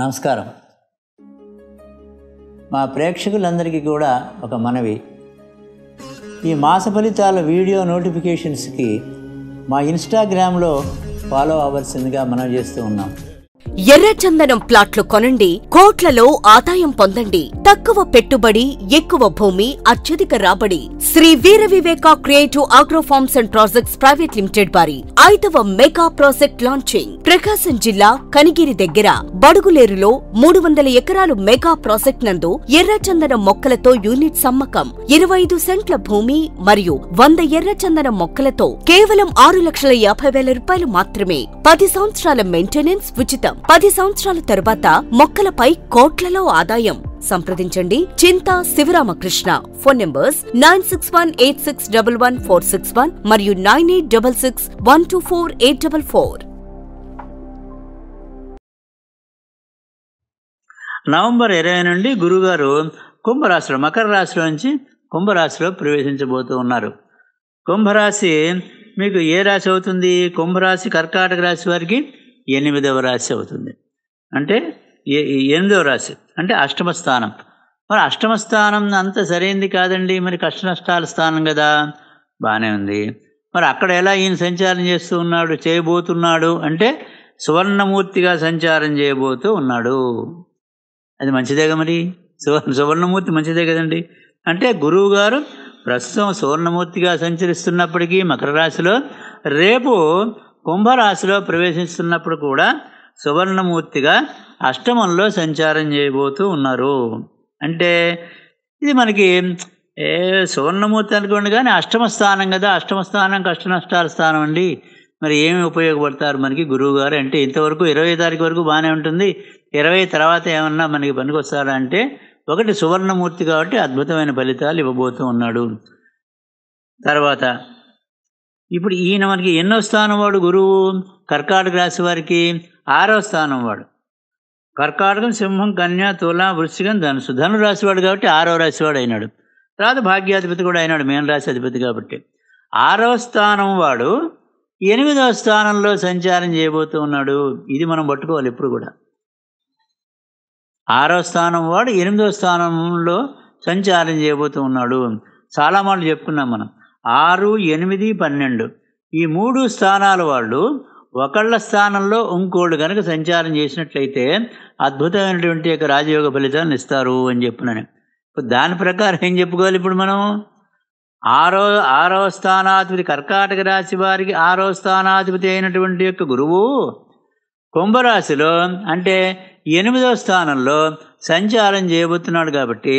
నమస్కారం మా ప్రేక్షకులందరికీ కూడా ఒక మనవి ఈ మాస ఫలితాల వీడియో నోటిఫికేషన్స్కి మా ఇన్స్టాగ్రామ్లో ఫాలో అవ్వాల్సిందిగా మనం చేస్తూ ఉన్నాం ఎర్రచందనం ప్లాట్లు కొనండి కోట్లలో ఆదాయం పొందండి తక్కువ పెట్టుబడి ఎక్కువ భూమి అత్యధిక రాబడి Sri Veera Viveka creative agro farms and projects private limited వారి ఐదవ మెగా ప్రాజెక్ట్ లాంచింగ్ ప్రకాశం జిల్లా కనిగిరి దగ్గర బడుగులేరులో మూడు వందల ఎకరాలు మెగా ప్రాజెక్ట్ నందు ఎర్రచందనం మొక్కలతో యూనిట్ సమ్మకం ఇరవై ఐదు సెంట్ల భూమి మరియు వంద ఎర్రచందనం మొక్కలతో కేవలం ఆరు లక్షల యాభై వేల రూపాయలు మాత్రమే పది సంవత్సరాల మెయింటెనెన్స్ ఉచితం ఆదాయం పది సంవత్సరాల తరువాత మొక్కలపై కోట్లలో ఆదాయం సంప్రదించండి Chinta Sivaramakrishna phone numbers nine six one eight six double one four six one మరియు nine eight double six one two four eight double four November ఇరవై నుండి గురుగారు కుంభరాశిలో మకర రాశిలో నుంచి కుంభరాశిలో ప్రవేశించబోతూ ఉన్నారు కుంభరాశి మీకు ఏ రాశి అవుతుంది కుంభరాశి కర్కాటక రాశి వారికి ఎనిమిదవ రాశి అవుతుంది అంటే ఎనిమిదవ రాశి అంటే అష్టమ స్థానం మరి అష్టమ స్థానం అంత సరైంది కాదండి మరి కష్ట నష్టాల స్థానం కదా బాగానే ఉంది మరి అక్కడ ఎలా ఈయన సంచారం చేస్తూ ఉన్నాడు చేయబోతున్నాడు అంటే సువర్ణమూర్తిగా సంచారం చేయబోతూ ఉన్నాడు అది కదా మరి సువర్ణ సువర్ణమూర్తి మంచిదే కదండి అంటే గురువు గారు ప్రస్తుతం సువర్ణమూర్తిగా సంచరిస్తున్నప్పటికీ మకర రాశిలో రేపు కుంభరాశిలో ప్రవేశిస్తున్నప్పుడు కూడా సువర్ణమూర్తిగా అష్టమంలో సంచారం చేయబోతూ ఉన్నారు అంటే ఇది మనకి ఏ సువర్ణమూర్తి అనుకోండి కానీ అష్టమ స్థానం కదా అష్టమ స్థానం కష్ట నష్టాల స్థానం అండి మరి ఏమి ఉపయోగపడతారు మనకి గురువు గారు అంటే ఇంతవరకు ఇరవై తారీఖు వరకు బాగానే ఉంటుంది ఇరవై తర్వాత ఏమన్నా మనకి పనికొస్తారా అంటే ఒకటి సువర్ణమూర్తి కాబట్టి అద్భుతమైన ఫలితాలు ఇవ్వబోతూ ఉన్నాడు తర్వాత ఇప్పుడు ఈయన మనకి ఎన్నో స్థానం వాడు గురువు కర్కాటక రాశి వారికి ఆరో స్థానం వాడు కర్కాటకం సింహం కన్య తుల వృశ్చికం ధనుసు ధను రాశివాడు కాబట్టి ఆరో రాశివాడు అయినాడు తర్వాత భాగ్యాధిపతి కూడా అయినాడు మేన రాశి అధిపతి కాబట్టి ఆరో స్థానం వాడు ఎనిమిదవ స్థానంలో సంచారం చేయబోతూ ఉన్నాడు ఇది మనం పట్టుకోవాలి ఎప్పుడు కూడా ఆరో స్థానం వాడు ఎనిమిదవ స్థానంలో సంచారం చేయబోతూ ఉన్నాడు చాలా మాటలు చెప్పుకున్నాం మనం ఆరు ఎనిమిది పన్నెండు ఈ మూడు స్థానాల వాళ్ళు ఒకళ్ళ స్థానంలో ఇంకోళ్ళు కనుక సంచారం చేసినట్లయితే అద్భుతమైనటువంటి యొక్క రాజయోగ ఫలితాలను ఇస్తారు అని చెప్పినాను దాని ప్రకారం ఏం చెప్పుకోవాలి ఇప్పుడు మనం ఆరో ఆరో స్థానాధిపతి కర్కాటక రాశి వారికి ఆరో స్థానాధిపతి అయినటువంటి యొక్క గురువు కుంభరాశిలో అంటే ఎనిమిదో స్థానంలో సంచారం చేయబోతున్నాడు కాబట్టి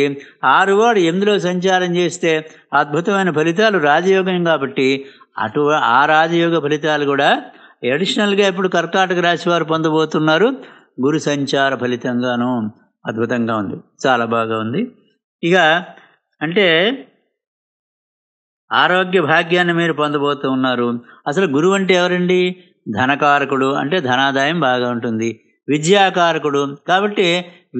ఆరువాడు ఎందులో సంచారం చేస్తే అద్భుతమైన ఫలితాలు రాజయోగం కాబట్టి అటు ఆ రాజయోగ ఫలితాలు కూడా అడిషనల్గా ఇప్పుడు కర్కాటక రాశి వారు పొందబోతున్నారు గురు సంచార ఫలితంగాను అద్భుతంగా ఉంది చాలా బాగా ఉంది ఇక అంటే ఆరోగ్య భాగ్యాన్ని మీరు పొందబోతూ ఉన్నారు అసలు గురువు అంటే ఎవరండి ధనకారకుడు అంటే ధనాదాయం బాగా ఉంటుంది విద్యాకారకుడు కాబట్టి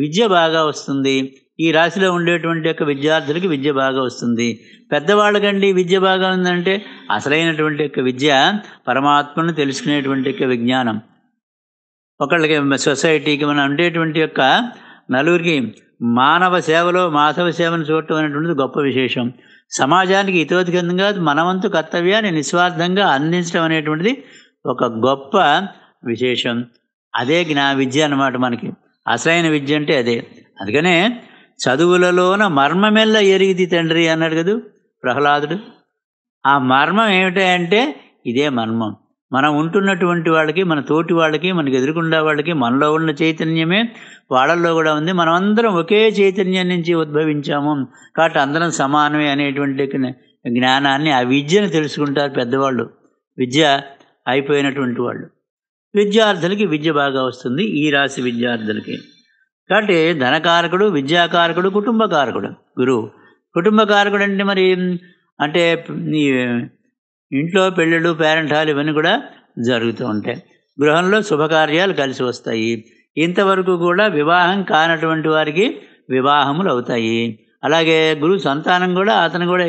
విద్య బాగా వస్తుంది ఈ రాశిలో ఉండేటువంటి యొక్క విద్యార్థులకి విద్య బాగా వస్తుంది పెద్దవాళ్ళకండి విద్య బాగా ఉందంటే అసలైనటువంటి యొక్క విద్య పరమాత్మను తెలుసుకునేటువంటి యొక్క విజ్ఞానం ఒకళ్ళకి సొసైటీకి మనం ఉండేటువంటి యొక్క నలుగురికి మానవ సేవలో మాధవ సేవను చూడటం అనేటువంటిది గొప్ప విశేషం సమాజానికి ఇతోధికంగా మనవంతు కర్తవ్యాన్ని నిస్వార్థంగా అందించడం అనేటువంటిది ఒక గొప్ప విశేషం అదే జ్ఞా విద్య అనమాట మనకి అసలైన విద్య అంటే అదే అందుకనే చదువులలోన మర్మమెల్ల ఎరిగిది తండ్రి అన్నాడు కదూ ప్రహ్లాదుడు ఆ మర్మం ఏమిటంటే ఇదే మర్మం మనం ఉంటున్నటువంటి వాళ్ళకి మన తోటి వాళ్ళకి మనకి ఎదురుకుండా వాళ్ళకి మనలో ఉన్న చైతన్యమే వాళ్ళల్లో కూడా ఉంది మనం అందరం ఒకే చైతన్యం నుంచి ఉద్భవించాము కాబట్టి అందరం సమానమే అనేటువంటి జ్ఞానాన్ని ఆ విద్యను తెలుసుకుంటారు పెద్దవాళ్ళు విద్య అయిపోయినటువంటి వాళ్ళు విద్యార్థులకి విద్య బాగా వస్తుంది ఈ రాశి విద్యార్థులకి కాబట్టి ధనకారకుడు విద్యాకారకుడు కుటుంబకారకుడు గురువు కుటుంబకారకుడు అంటే మరి అంటే ఇంట్లో పెళ్ళిళ్ళు పేరెంట్ హాల్ ఇవన్నీ కూడా జరుగుతూ ఉంటాయి గృహంలో శుభకార్యాలు కలిసి వస్తాయి ఇంతవరకు కూడా వివాహం కానటువంటి వారికి వివాహములు అవుతాయి అలాగే గురువు సంతానం కూడా అతను కూడా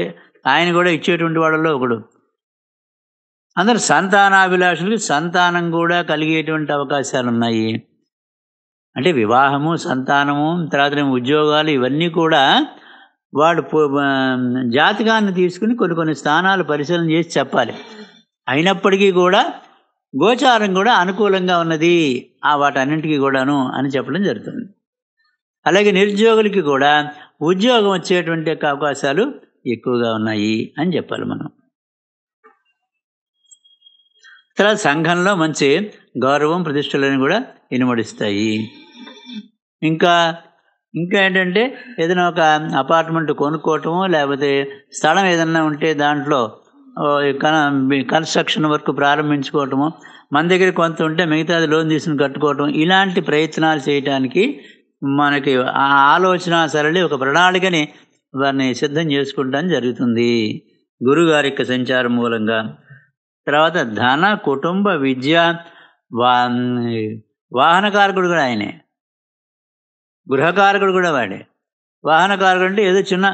ఆయన కూడా ఇచ్చేటువంటి వాళ్ళలో ఒకడు అందరు సంతానాభిలాషులకి సంతానం కూడా కలిగేటువంటి అవకాశాలు ఉన్నాయి అంటే వివాహము సంతానము తర్వాత ఉద్యోగాలు ఇవన్నీ కూడా వాడు జాతకాన్ని తీసుకుని కొన్ని కొన్ని స్థానాలు పరిశీలన చేసి చెప్పాలి అయినప్పటికీ కూడా గోచారం కూడా అనుకూలంగా ఉన్నది ఆ వాటన్నింటికి కూడాను అని చెప్పడం జరుగుతుంది అలాగే నిరుద్యోగులకి కూడా ఉద్యోగం వచ్చేటువంటి అవకాశాలు ఎక్కువగా ఉన్నాయి అని చెప్పాలి మనం తర్వాత సంఘంలో మంచి గౌరవం ప్రతిష్టలను కూడా ఇనుమడిస్తాయి ఇంకా ఇంకా ఏంటంటే ఏదైనా ఒక అపార్ట్మెంట్ కొనుక్కోవటము లేకపోతే స్థలం ఏదన్నా ఉంటే దాంట్లో కన్స్ట్రక్షన్ వర్క్ ప్రారంభించుకోవటము మన దగ్గర కొంత ఉంటే మిగతాది లోన్ తీసుకుని కట్టుకోవటం ఇలాంటి ప్రయత్నాలు చేయటానికి మనకి ఆ ఆలోచన సరళి ఒక ప్రణాళికని వారిని సిద్ధం చేసుకుంటాం జరుగుతుంది గురుగారి యొక్క సంచారం మూలంగా తర్వాత ధన కుటుంబ విద్య వా వాహనకారకుడు కూడా ఆయనే గృహకారకుడు కూడా వాడే వాహనకారకుడు అంటే ఏదో చిన్న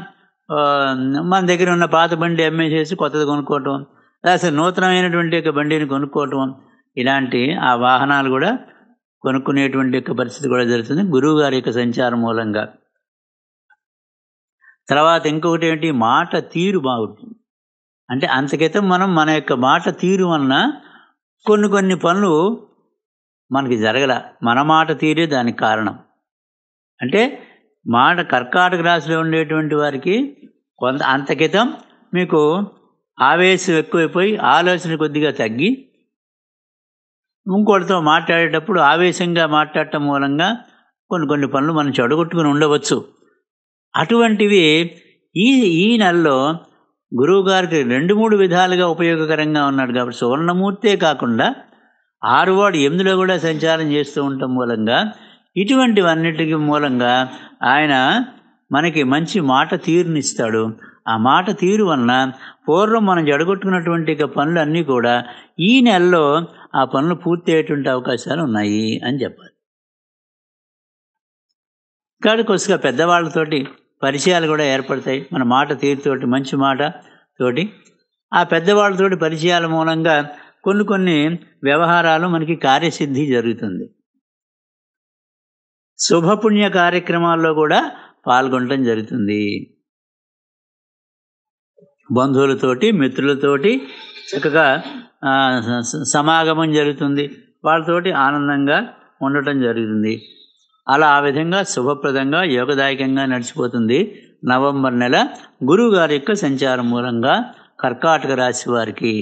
మన దగ్గర ఉన్న పాత బండి అమ్మేసేసి కొత్తది కొనుక్కోవటం లేకపోతే నూతనమైనటువంటి యొక్క బండిని కొనుక్కోవటం ఇలాంటి ఆ వాహనాలు కూడా కొనుక్కునేటువంటి యొక్క పరిస్థితి కూడా జరుగుతుంది గురువు గారి యొక్క సంచారం మూలంగా తర్వాత ఇంకొకటి ఏంటి మాట తీరు బాగుంటుంది అంటే అంతకైతే మనం మన యొక్క మాట తీరు వలన కొన్ని కొన్ని పనులు మనకి జరగల మన మాట తీరే దానికి కారణం అంటే మాట కర్కాటక రాశిలో ఉండేటువంటి వారికి కొంత అంతకితం మీకు ఆవేశం ఎక్కువైపోయి ఆలోచన కొద్దిగా తగ్గి ఇంకోటితో మాట్లాడేటప్పుడు ఆవేశంగా మాట్లాడటం మూలంగా కొన్ని కొన్ని పనులు మనం చెడగొట్టుకుని ఉండవచ్చు అటువంటివి ఈ ఈ నెలలో గురువు గారికి రెండు మూడు విధాలుగా ఉపయోగకరంగా ఉన్నాడు కాబట్టి సువర్ణమూర్తే కాకుండా ఆరువాడు ఎనిమిదిలో కూడా సంచారం చేస్తూ ఉండటం మూలంగా ఇటువంటివన్నిటికి మూలంగా ఆయన మనకి మంచి మాట తీరునిస్తాడు ఆ మాట తీరు వలన పూర్వం మనం జడగొట్టుకున్నటువంటి పనులు అన్నీ కూడా ఈ నెలలో ఆ పనులు పూర్తి అయ్యేటువంటి అవకాశాలు ఉన్నాయి అని చెప్పాలి కాదు కొద్దిగా పెద్దవాళ్ళతోటి పరిచయాలు కూడా ఏర్పడతాయి మన మాట తీరుతోటి మంచి మాట తోటి ఆ పెద్దవాళ్ళతోటి పరిచయాల మూలంగా కొన్ని కొన్ని వ్యవహారాలు మనకి కార్యసిద్ధి జరుగుతుంది శుభపుణ్య కార్యక్రమాల్లో కూడా పాల్గొనడం జరుగుతుంది బంధువులతోటి మిత్రులతోటి చక్కగా సమాగమం జరుగుతుంది వాళ్ళతోటి ఆనందంగా ఉండటం జరుగుతుంది అలా ఆ విధంగా శుభప్రదంగా యోగదాయకంగా నడిచిపోతుంది నవంబర్ నెల గురువుగారి యొక్క సంచారం మూలంగా కర్కాటక రాశి వారికి